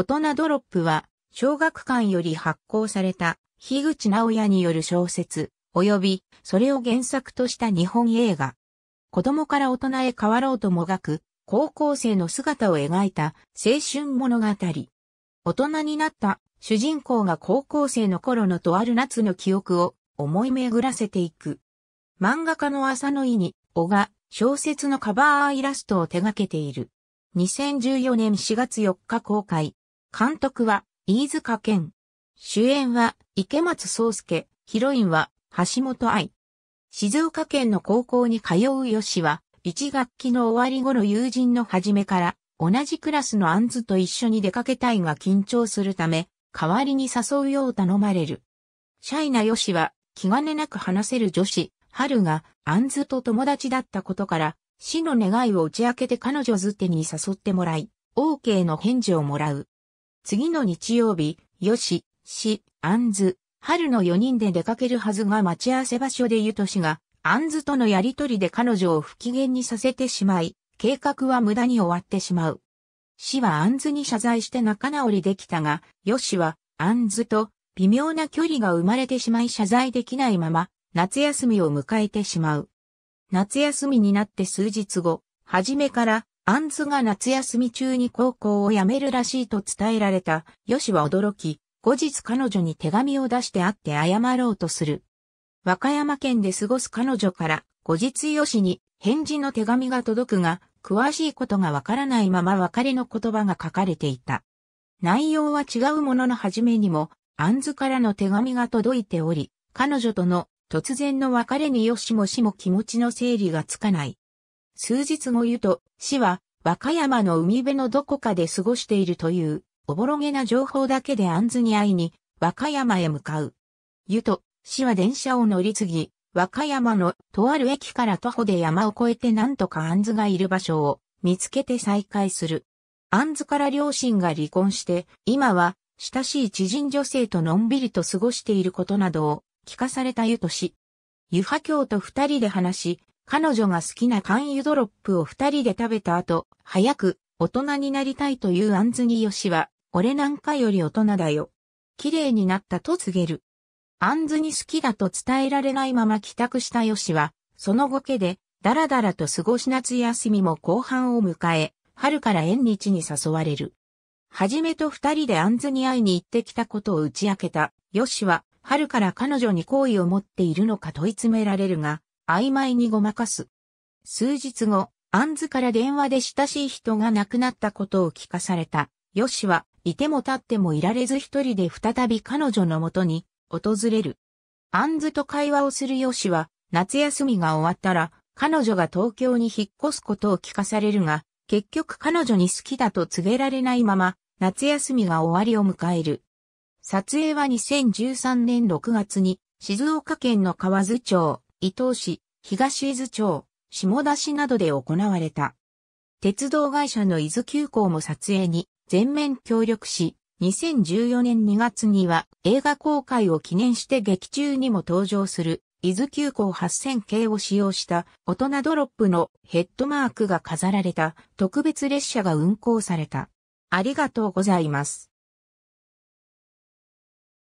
大人ドロップは、小学館より発行された、樋口直也による小説、及び、それを原作とした日本映画。子供から大人へ変わろうともがく、高校生の姿を描いた青春物語。大人になった主人公が高校生の頃のとある夏の記憶を思い巡らせていく。漫画家の浅野意に、小が小説のカバーイラストを手掛けている。2014年4月4日公開、監督は、飯塚健。主演は、池松壮介。ヒロインは、橋本愛。静岡県の高校に通う吉は、一学期の終わり頃友人の初めから、同じクラスのアンズと一緒に出かけたいが緊張するため、代わりに誘うよう頼まれる。シャイな吉は、気兼ねなく話せる女子、春が、アンズと友達だったことから、死の願いを打ち明けて彼女づてに誘ってもらい、OK の返事をもらう。次の日曜日、よし、あんず、春の4人で出かけるはずが待ち合わせ場所でゆとしが、あんずとのやりとりで彼女を不機嫌にさせてしまい、計画は無駄に終わってしまう。死はあんずに謝罪して仲直りできたが、よしは、あんずと、微妙な距離が生まれてしまい謝罪できないまま、夏休みを迎えてしまう。夏休みになって数日後、初めから、アンズが夏休み中に高校を辞めるらしいと伝えられた、ヨシは驚き、後日彼女に手紙を出して会って謝ろうとする。和歌山県で過ごす彼女から、後日ヨシに返事の手紙が届くが、詳しいことがわからないまま別れの言葉が書かれていた。内容は違うものの初めにも、アンズからの手紙が届いており、彼女との突然の別れにヨシもしも気持ちの整理がつかない。数日後湯と死は和歌山の海辺のどこかで過ごしているというおぼろげな情報だけで安ずに会いに和歌山へ向かう。湯と死は電車を乗り継ぎ、和歌山のとある駅から徒歩で山を越えてなんとか安ずがいる場所を見つけて再会する。安ずから両親が離婚して、今は親しい知人女性とのんびりと過ごしていることなどを聞かされた湯とし。湯は京と二人で話し、彼女が好きな缶油ドロップを二人で食べた後、早く大人になりたいというアンズニヨシは、俺なんかより大人だよ。綺麗になったと告げる。アンズに好きだと伝えられないまま帰宅したヨシは、その後家で、だらだらと過ごし夏休みも後半を迎え、春から縁日に誘われる。はじめと二人でアンズに会いに行ってきたことを打ち明けた、ヨシは、春から彼女に好意を持っているのか問い詰められるが、曖昧にごまかす。数日後、アンズから電話で親しい人が亡くなったことを聞かされた。ヨシは、いても立ってもいられず一人で再び彼女のもとに訪れる。アンズと会話をするヨシは、夏休みが終わったら、彼女が東京に引っ越すことを聞かされるが、結局彼女に好きだと告げられないまま、夏休みが終わりを迎える。撮影は2013年6月に、静岡県の河津町、伊東市、東伊豆町、下田市などで行われた。鉄道会社の伊豆急行も撮影に全面協力し、2014年2月には映画公開を記念して劇中にも登場する伊豆急行8000系を使用した大人ドロップのヘッドマークが飾られた特別列車が運行された。ありがとうございます。